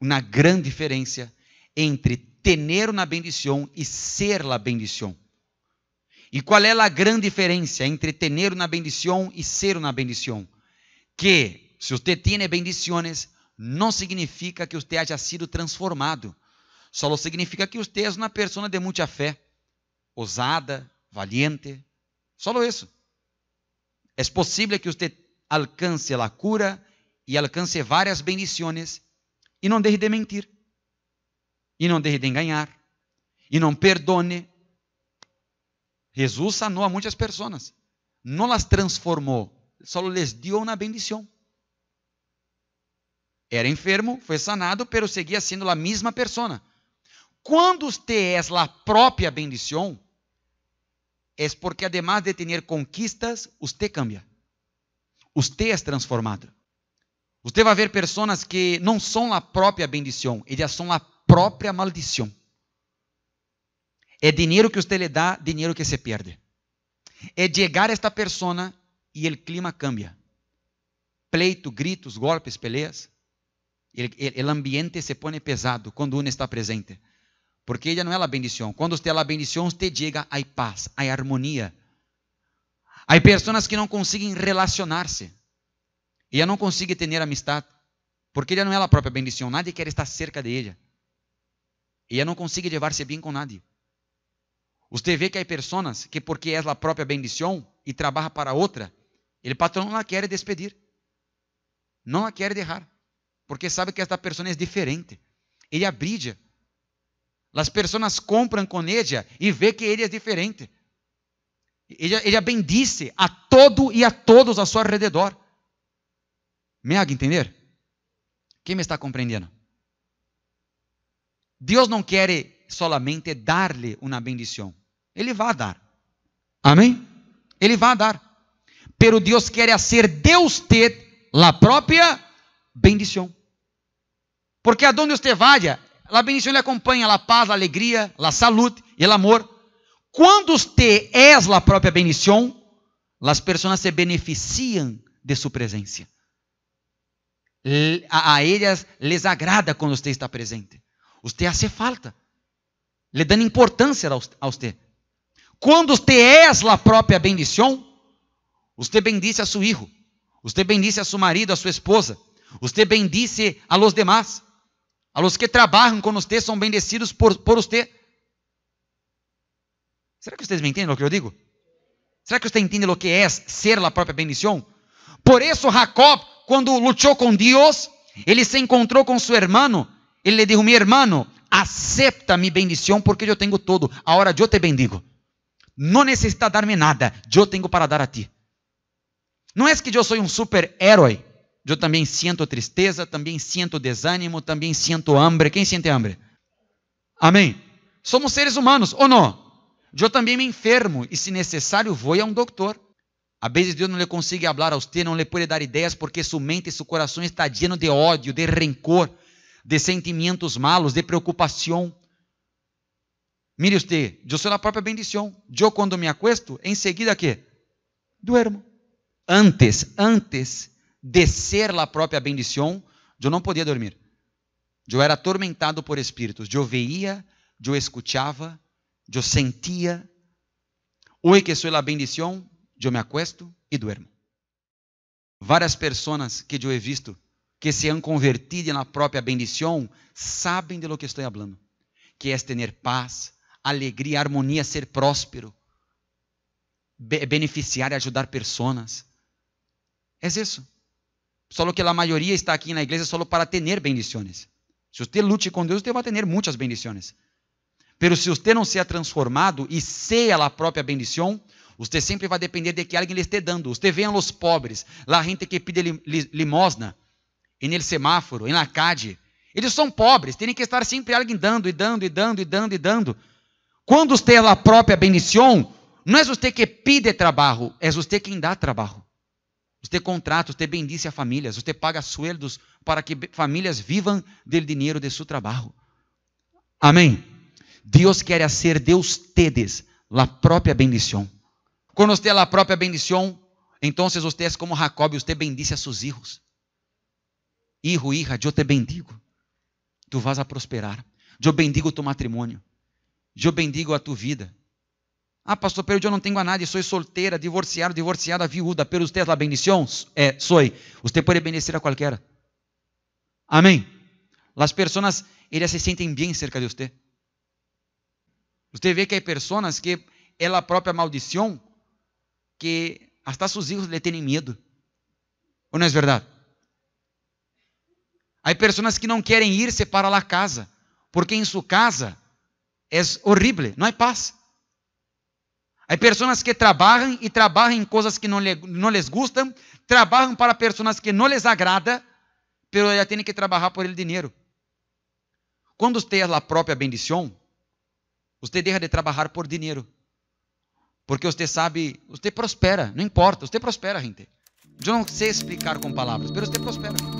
uma grande diferença entre tener uma bendição e ser la bendição. E qual é a grande diferença entre tener uma bendição e ser uma bendição? Que se você tem bendições, não significa que você haja sido transformado. Só significa que você é uma pessoa de muita fé, ousada, valiente. Só isso. É possível que você alcance a cura e alcance várias bendições e não deixe de mentir. E não deixe de enganar. E não perdone. Jesus sanou a muitas pessoas. Não as transformou. Só lhes deu uma bendição. Era enfermo, foi sanado, pero seguia sendo a mesma pessoa. Quando você é a própria bendição, é porque, además de ter conquistas, você cambia. Você é transformado. Você vai ver pessoas que não são a própria bendição, elas são a própria maldição. É dinheiro que você lhe dá, dinheiro que se perde. É chegar a esta pessoa e o clima cambia. Pleito, gritos, golpes, peleas. O ambiente se põe pesado quando um está presente. Porque ela não é a bendição. Quando você é a bendição, você chega, há paz, há harmonia. Há pessoas que não conseguem relacionar-se. Ella não consegue ter amistade, porque ela não é a própria bendição. Nadie quer estar cerca de ella. ela não consegue levar-se bem com nadie. Você vê que há pessoas que, porque é a própria bendição e trabalha para outra, o patrão não a quer despedir, não a quer derrar, porque sabe que esta pessoa é diferente. Ele abrida. As pessoas compram com ele e vê que ele é diferente. Ele, ele bendice a todo e a todos ao seu redor. Me haga entender? Quem me está compreendendo? Deus não quer solamente dar-lhe uma bendição. Ele vai dar. Amém? Ele vai dar. Pero Deus quer é ser Deus ter la própria bendição. Porque aonde você vaya, a bendição lhe acompanha a paz, a alegria, a saúde e o amor. Quando você é a própria bendição, as pessoas se beneficiam de sua presença a eles les agrada quando você está presente. Você hace falta. Le dando importância a você. Quando você é a própria bendição, você bendice a seu filho, você bendice a seu marido, a sua esposa, você bendice a los demás. A los que trabalham com você são bendecidos por, por você. Será que vocês me entendem o que eu digo? Será que você entende o que é ser a própria bendição? Por isso, Jacob quando lutou com Deus, ele se encontrou com seu irmão. Ele lhe disse: Mi irmão, acepta mi bendição porque eu tenho todo. Agora eu te bendigo. Não necessita darme nada. Eu tenho para dar a ti. Não é que eu sou um super-herói. Eu também sinto tristeza, também sinto desânimo, também sinto hambre. Quem sente hambre? Amém. Somos seres humanos, ou não? Eu também me enfermo e, se necessário, vou a um doutor. Às vezes Deus não lhe consegue falar a você, não lhe pode dar ideias, porque sua mente e seu coração está lleno de ódio, de rencor, de sentimentos malos, de preocupação. Mire você, eu sou a própria bendição. Eu, quando me acuesto, em seguida que? Duermo. Antes, antes de ser a própria bendição, eu não podia dormir. Eu era atormentado por espíritos. Eu veía, eu escutava, eu sentia. Hoje que sou a bendição, eu me acuesto e duermo. Várias pessoas que eu he visto que se han convertido na própria bendição sabem de lo que estou falando, que é ter paz, alegria, harmonia, ser próspero, beneficiar e ajudar pessoas. É isso. Só que a maioria está aqui na igreja só para ter bendições. Se você lute com Deus, você vai ter muitas bendições. Mas se você não se ha transformado e seja a própria bendição, você sempre vai depender de que alguém lhe esteja dando. Você vê os pobres, lá gente que pede limosna, no semáforo, na CAD. Eles são pobres, têm que estar sempre alguém dando e dando e dando e dando e dando. Quando você tem é a própria bendição, não é você que pide trabalho, é você quem dá trabalho. Você contrata, você bendice a famílias, você paga sueldos para que famílias vivam do dinheiro de seu trabalho. Amém? Deus quer ser Deus tedes, a própria bendição. Quando você a própria bendição, então você é como Jacob, você bendice a seus filhos. Hijo, hija, eu te bendigo. Tu vas a prosperar. Eu bendigo teu matrimônio. Eu bendigo a tua vida. Ah, pastor, pero eu não tenho a nada, sou solteira, divorciada, divorciada, viúda. pelo usted la bendición é, sou. Você pode bendecer a qualquer. Amém. As pessoas, elas se sentem bem cerca de você. Você vê que há pessoas que ela própria maldição que hasta sus hijos le tienen miedo. ¿O no es verdad? Hay personas que não querem irse para la casa, porque em sua casa é horrível, não há paz. Há pessoas que trabalham e trabalham em coisas que não, lhe, não les gustam, trabalham para pessoas que não les agrada, pero ela tem que trabalhar por el dinheiro. Quando você tem a própria bendição, você deixa de trabalhar por dinheiro porque você sabe, você prospera, não importa, você prospera, gente. Eu não sei explicar com palavras, mas você prospera.